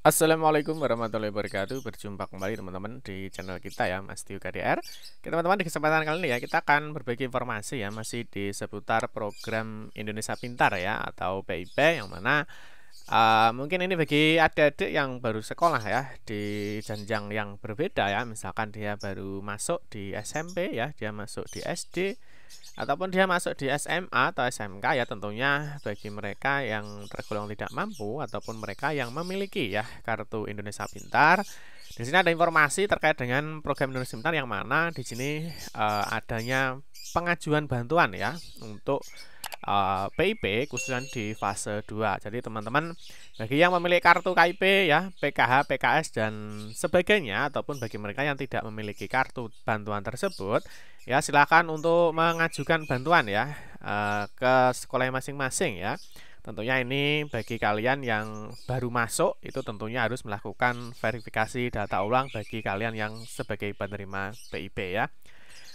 Assalamualaikum warahmatullahi wabarakatuh Berjumpa kembali teman-teman di channel kita ya Mas Tio KDR Oke teman-teman di kesempatan kali ini ya Kita akan berbagi informasi ya Masih di seputar program Indonesia Pintar ya Atau PIP yang mana uh, Mungkin ini bagi adik-adik yang baru sekolah ya Di jenjang yang berbeda ya Misalkan dia baru masuk di SMP ya Dia masuk di SD ataupun dia masuk di SMA atau SMK ya tentunya bagi mereka yang tergolong tidak mampu ataupun mereka yang memiliki ya kartu Indonesia Pintar. Di sini ada informasi terkait dengan program Indonesia Pintar yang mana di sini uh, adanya pengajuan bantuan ya untuk uh, eh, PIP khususnya di fase 2. Jadi teman-teman bagi yang memiliki kartu KIP ya, PKH, PKS dan sebagainya ataupun bagi mereka yang tidak memiliki kartu bantuan tersebut ya silakan untuk mengajukan bantuan ya uh, ke sekolah masing-masing ya. Tentunya ini bagi kalian yang baru masuk itu tentunya harus melakukan verifikasi data ulang bagi kalian yang sebagai penerima PIP ya.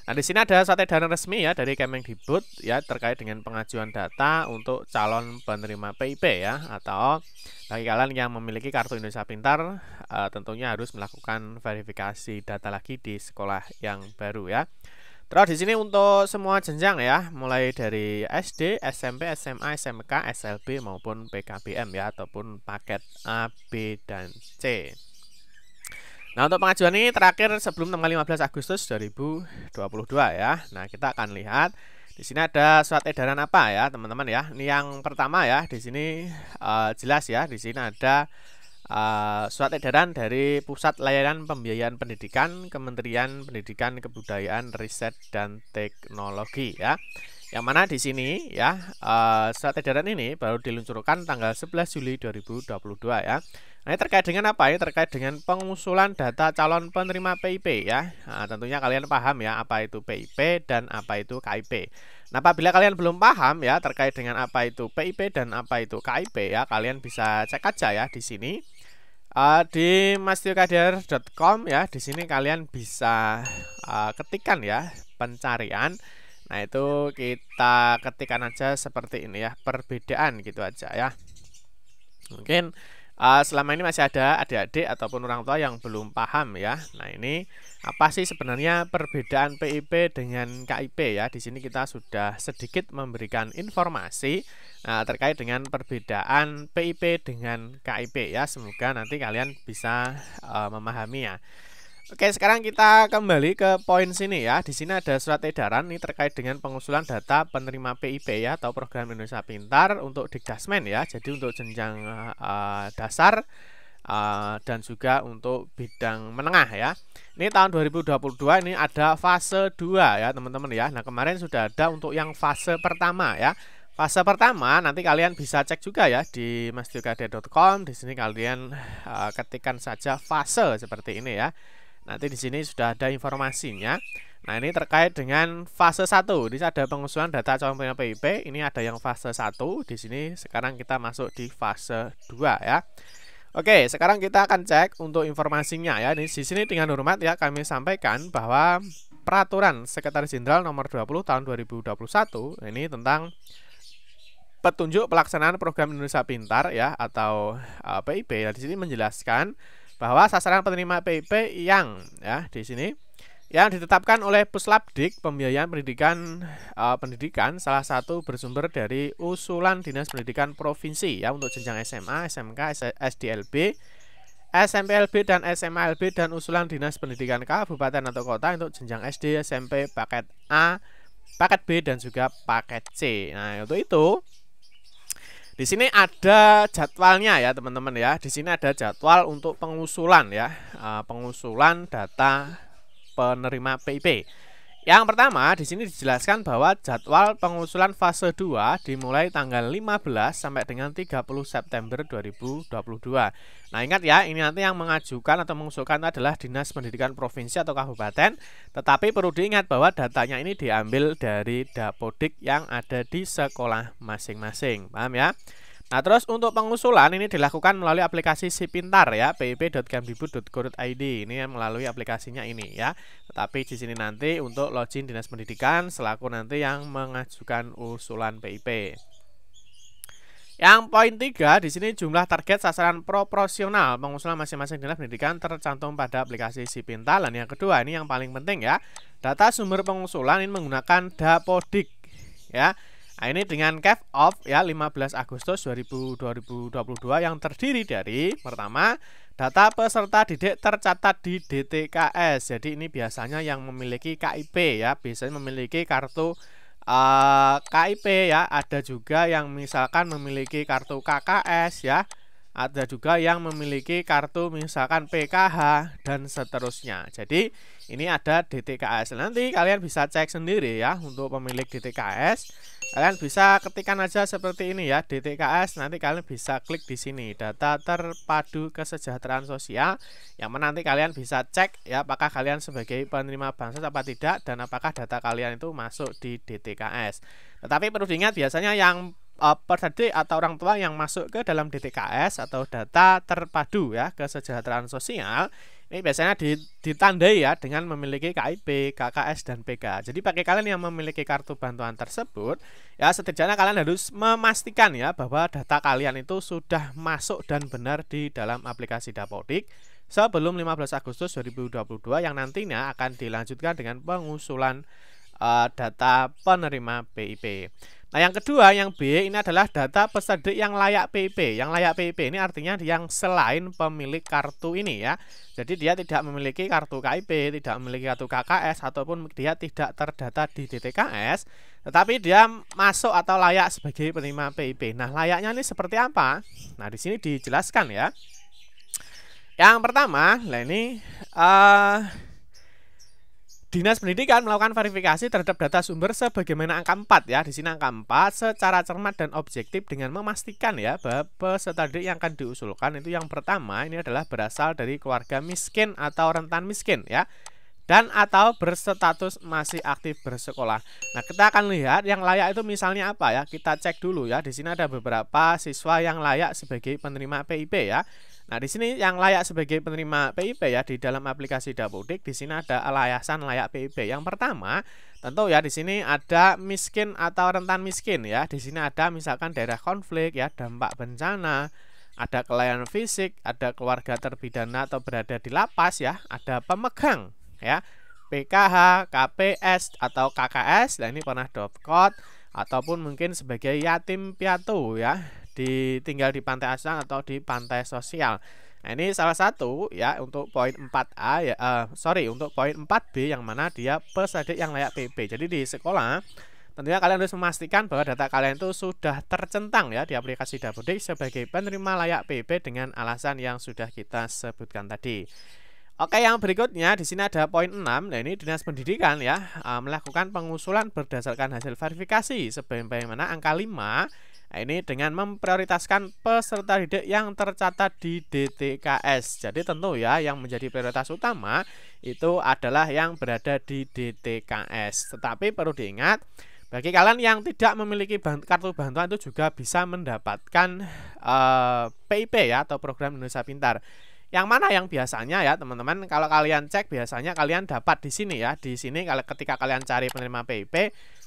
Nah, di sini ada surat edaran resmi ya dari Kemendikbud ya terkait dengan pengajuan data untuk calon penerima PIP ya atau bagi kalian yang memiliki kartu Indonesia Pintar eh, tentunya harus melakukan verifikasi data lagi di sekolah yang baru ya. Terus di sini untuk semua jenjang ya, mulai dari SD, SMP, SMA, SMK, SLB maupun PKBM ya ataupun paket A, B dan C. Nah untuk pengajuan ini terakhir sebelum tanggal 15 Agustus 2022 ya. Nah kita akan lihat di sini ada surat edaran apa ya teman-teman ya. Ini yang pertama ya di sini uh, jelas ya di sini ada uh, surat edaran dari Pusat Layanan Pembiayaan Pendidikan Kementerian Pendidikan Kebudayaan Riset dan Teknologi ya. Yang mana di sini ya uh, surat edaran ini baru diluncurkan tanggal 11 Juli 2022 ya Nah, ini terkait dengan apa? Ini terkait dengan pengusulan data calon penerima PIP ya. Nah, tentunya kalian paham ya apa itu PIP dan apa itu KIP. Nah, apabila kalian belum paham ya terkait dengan apa itu PIP dan apa itu KIP ya, kalian bisa cek aja ya di sini. Uh, di mastiokader.com ya, di sini kalian bisa uh, eh, ketikan ya pencarian. Nah, itu kita ketikan aja seperti ini ya, perbedaan gitu aja ya. Mungkin uh, selama ini masih ada adik-adik ataupun orang tua yang belum paham ya. Nah, ini apa sih sebenarnya perbedaan PIP dengan KIP ya? Di sini kita sudah sedikit memberikan informasi uh, terkait dengan perbedaan PIP dengan KIP ya. Semoga nanti kalian bisa uh, eh, memahami ya. Oke, sekarang kita kembali ke poin sini ya. Di sini ada surat edaran ini terkait dengan pengusulan data penerima PIP ya atau Program Indonesia Pintar untuk Dikdasmen ya. Jadi untuk jenjang uh, dasar uh, dan juga untuk bidang menengah ya. Ini tahun 2022 ini ada fase 2 ya, teman-teman ya. Nah, kemarin sudah ada untuk yang fase pertama ya. Fase pertama nanti kalian bisa cek juga ya di masjidkd.com. Di sini kalian uh, ketikkan saja fase seperti ini ya. Nanti di sini sudah ada informasinya. Nah, ini terkait dengan fase 1. Di sini ada pengusulan data calon penerima PIP. Ini ada yang fase 1. Di sini sekarang kita masuk di fase 2 ya. Oke, sekarang kita akan cek untuk informasinya ya. Ini Di sini dengan hormat ya kami sampaikan bahwa peraturan Sekretaris Jenderal nomor 20 tahun 2021 ini tentang petunjuk pelaksanaan program Indonesia Pintar ya atau PIP. Eh, nah, di sini menjelaskan bahwa sasaran penerima PIP yang ya di sini yang ditetapkan oleh Puslabdik pembiayaan pendidikan uh, pendidikan salah satu bersumber dari usulan Dinas Pendidikan Provinsi ya untuk jenjang SMA, SMK, SDLB, SMPLB dan SMALB dan usulan Dinas Pendidikan Kabupaten atau Kota untuk jenjang SD, SMP, paket A, paket B dan juga paket C. Nah, untuk itu di sini ada jadwalnya ya teman-teman ya. Di sini ada jadwal untuk pengusulan ya, eh, pengusulan data penerima PIP. Yang pertama, di sini dijelaskan bahwa jadwal pengusulan fase 2 dimulai tanggal 15 sampai dengan 30 September 2022. Nah, ingat ya, ini nanti yang mengajukan atau mengusulkan adalah Dinas Pendidikan Provinsi atau Kabupaten, tetapi perlu diingat bahwa datanya ini diambil dari Dapodik yang ada di sekolah masing-masing. Paham ya? Nah, terus untuk pengusulan ini dilakukan melalui aplikasi Si Pintar ya, pip.kemdikbud.go.id. Ini melalui aplikasinya ini ya. Tetapi di sini nanti untuk login Dinas Pendidikan selaku nanti yang mengajukan usulan PIP. Yang poin tiga di sini jumlah target sasaran proporsional pengusulan masing-masing dinas pendidikan tercantum pada aplikasi Si Pintar. Dan yang kedua ini yang paling penting ya, data sumber pengusulan ini menggunakan Dapodik ya. Nah, ini dengan cap off ya 15 Agustus 2022 yang terdiri dari pertama data peserta didik tercatat di DTKS. Jadi ini biasanya yang memiliki KIP ya, biasanya memiliki kartu uh, eh, KIP ya. Ada juga yang misalkan memiliki kartu KKS ya ada juga yang memiliki kartu misalkan PKH dan seterusnya. Jadi ini ada DTKS. Nanti kalian bisa cek sendiri ya untuk pemilik DTKS. Kalian bisa ketikkan aja seperti ini ya DTKS. Nanti kalian bisa klik di sini data terpadu kesejahteraan sosial. Yang menanti kalian bisa cek ya apakah kalian sebagai penerima bansos apa tidak dan apakah data kalian itu masuk di DTKS. Tetapi perlu diingat biasanya yang uh, eh, perdadi atau orang tua yang masuk ke dalam DTKS atau data terpadu ya kesejahteraan sosial ini biasanya ditandai ya dengan memiliki KIP, KKS dan PK. Jadi bagi kalian yang memiliki kartu bantuan tersebut, ya setidaknya kalian harus memastikan ya bahwa data kalian itu sudah masuk dan benar di dalam aplikasi Dapodik sebelum 15 Agustus 2022 yang nantinya akan dilanjutkan dengan pengusulan uh, data penerima PIP. Nah, yang kedua, yang B ini adalah data peserta yang layak PP. Yang layak PP ini artinya yang selain pemilik kartu ini ya. Jadi dia tidak memiliki kartu KIP, tidak memiliki kartu KKS ataupun dia tidak terdata di DTKS, tetapi dia masuk atau layak sebagai penerima PIP. Nah, layaknya ini seperti apa? Nah, di sini dijelaskan ya. Yang pertama, ini uh, Dinas Pendidikan melakukan verifikasi terhadap data sumber sebagaimana angka 4 ya. Di sini angka 4 secara cermat dan objektif dengan memastikan ya bahwa peserta didik yang akan diusulkan itu yang pertama ini adalah berasal dari keluarga miskin atau rentan miskin ya dan atau berstatus masih aktif bersekolah. Nah, kita akan lihat yang layak itu misalnya apa ya. Kita cek dulu ya. Di sini ada beberapa siswa yang layak sebagai penerima PIP ya. Nah, di sini yang layak sebagai penerima PIP ya di dalam aplikasi Dapodik di sini ada alayasan layak PIP. Yang pertama, tentu ya di sini ada miskin atau rentan miskin ya. Di sini ada misalkan daerah konflik ya, dampak bencana, ada kelainan fisik, ada keluarga terpidana atau berada di lapas ya, ada pemegang ya. PKH, KPS atau KKS, dan nah ini pernah dopkot ataupun mungkin sebagai yatim piatu ya di tinggal di pantai asuhan atau di pantai sosial. Nah, ini salah satu ya untuk poin 4A ya uh, sorry untuk poin 4B yang mana dia peserta yang layak PP. Jadi di sekolah tentunya kalian harus memastikan bahwa data kalian itu sudah tercentang ya di aplikasi Dapodik sebagai penerima layak PP dengan alasan yang sudah kita sebutkan tadi. Oke, yang berikutnya di sini ada poin 6. Nah, ini Dinas Pendidikan ya eh, melakukan pengusulan berdasarkan hasil verifikasi sebagaimana angka 5 Nah, ini dengan memprioritaskan peserta didik yang tercatat di DTKS. Jadi tentu ya yang menjadi prioritas utama itu adalah yang berada di DTKS. Tetapi perlu diingat bagi kalian yang tidak memiliki kartu bantuan itu juga bisa mendapatkan uh, eh, PIP ya atau program Indonesia Pintar. Yang mana yang biasanya ya teman-teman kalau kalian cek biasanya kalian dapat di sini ya. Di sini kalau ketika kalian cari penerima PIP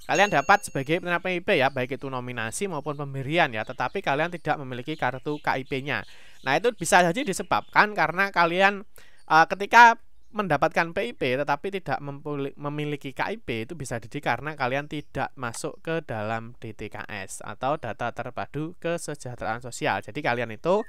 Kalian dapat sebagai penerima PIP ya, baik itu nominasi maupun pemberian ya, tetapi kalian tidak memiliki kartu KIP-nya. Nah, itu bisa saja disebabkan karena kalian uh, ketika mendapatkan PIP tetapi tidak memiliki KIP itu bisa jadi karena kalian tidak masuk ke dalam DTKS atau data terpadu kesejahteraan sosial. Jadi kalian itu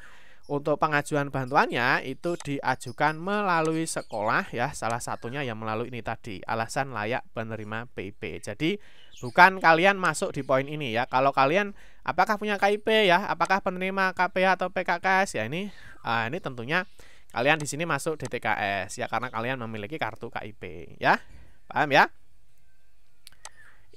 untuk pengajuan bantuannya itu diajukan melalui sekolah ya, salah satunya yang melalui ini tadi, alasan layak penerima PIP. Jadi bukan kalian masuk di poin ini ya. Kalau kalian apakah punya KIP ya, apakah penerima KPH atau PKKS ya ini uh, ini tentunya kalian di sini masuk DTKS ya karena kalian memiliki kartu KIP ya. Paham ya?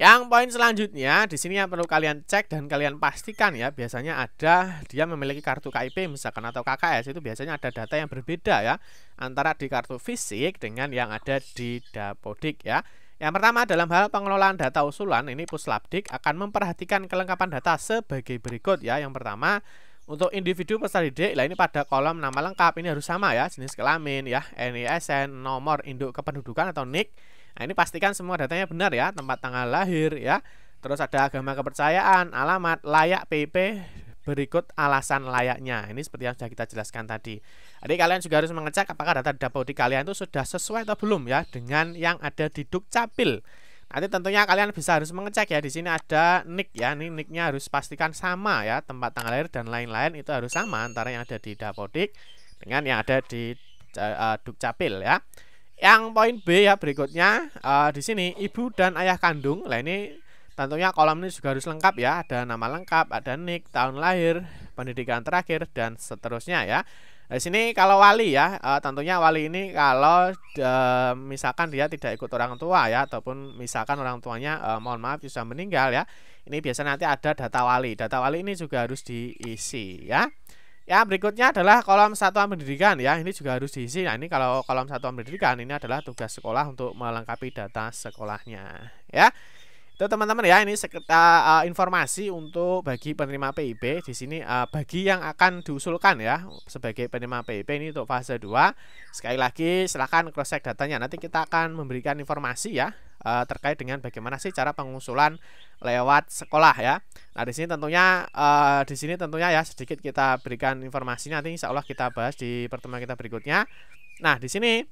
Yang poin selanjutnya di sini yang perlu kalian cek dan kalian pastikan ya, biasanya ada dia memiliki kartu KIP misalkan atau KKS itu biasanya ada data yang berbeda ya antara di kartu fisik dengan yang ada di Dapodik ya. Yang pertama dalam hal pengelolaan data usulan ini Puslapdik akan memperhatikan kelengkapan data sebagai berikut ya. Yang pertama untuk individu peserta didik lah ini pada kolom nama lengkap ini harus sama ya, jenis kelamin ya, NISN, nomor induk kependudukan atau NIK Nah, ini pastikan semua datanya benar ya, tempat tanggal lahir ya. Terus ada agama kepercayaan, alamat, layak PP, berikut alasan layaknya. Ini seperti yang sudah kita jelaskan tadi. Jadi kalian juga harus mengecek apakah data dapodik kalian itu sudah sesuai atau belum ya dengan yang ada di Dukcapil. Nanti tentunya kalian bisa harus mengecek ya di sini ada nick ya. Ini nicknya harus pastikan sama ya, tempat tanggal lahir dan lain-lain itu harus sama antara yang ada di Dapodik dengan yang ada di eh, eh, Dukcapil ya. Yang poin B ya berikutnya uh, di sini ibu dan ayah kandung. Lah ini tentunya kolom ini juga harus lengkap ya. Ada nama lengkap, ada nick, tahun lahir, pendidikan terakhir dan seterusnya ya. di sini kalau wali ya, uh, tentunya wali ini kalau uh, misalkan dia tidak ikut orang tua ya ataupun misalkan orang tuanya uh, mohon maaf sudah meninggal ya. Ini biasanya nanti ada data wali. Data wali ini juga harus diisi ya. Ya, berikutnya adalah kolom satuan pendidikan ya. Ini juga harus diisi. Nah, ini kalau kolom satuan pendidikan ini adalah tugas sekolah untuk melengkapi data sekolahnya, ya. Itu teman-teman ya, ini sekitar uh, eh, informasi untuk bagi penerima PIP di sini uh, bagi yang akan diusulkan ya sebagai penerima PIP ini untuk fase 2. Sekali lagi silakan cross check datanya. Nanti kita akan memberikan informasi ya uh, terkait dengan bagaimana sih cara pengusulan lewat sekolah ya. Nah, di sini tentunya uh, di sini tentunya ya sedikit kita berikan informasi nanti insya Allah kita bahas di pertemuan kita berikutnya. Nah, di sini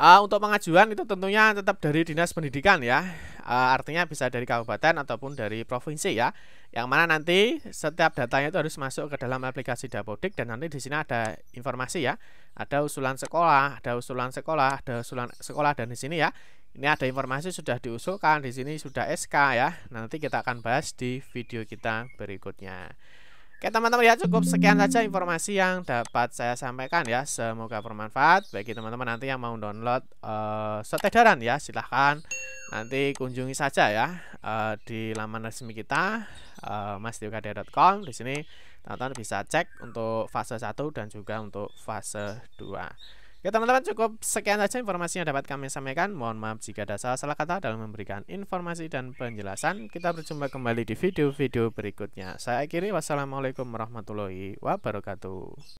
uh, untuk pengajuan itu tentunya tetap dari Dinas Pendidikan ya. Uh, artinya bisa dari kabupaten ataupun dari provinsi ya. Yang mana nanti setiap datanya itu harus masuk ke dalam aplikasi Dapodik dan nanti di sini ada informasi ya. Ada usulan sekolah, ada usulan sekolah, ada usulan sekolah dan di sini ya ini ada informasi sudah diusulkan di sini sudah SK ya. Nah, nanti kita akan bahas di video kita berikutnya. Oke teman-teman ya cukup sekian saja informasi yang dapat saya sampaikan ya. Semoga bermanfaat bagi teman-teman nanti yang mau download uh, setedaran ya silahkan nanti kunjungi saja ya uh, di laman resmi kita uh, eh, masdiukadia.com di sini teman-teman bisa cek untuk fase 1 dan juga untuk fase 2. Oke teman-teman cukup sekian saja informasi yang dapat kami sampaikan. Mohon maaf jika ada salah-salah kata dalam memberikan informasi dan penjelasan. Kita berjumpa kembali di video-video berikutnya. Saya akhiri wassalamualaikum warahmatullahi wabarakatuh.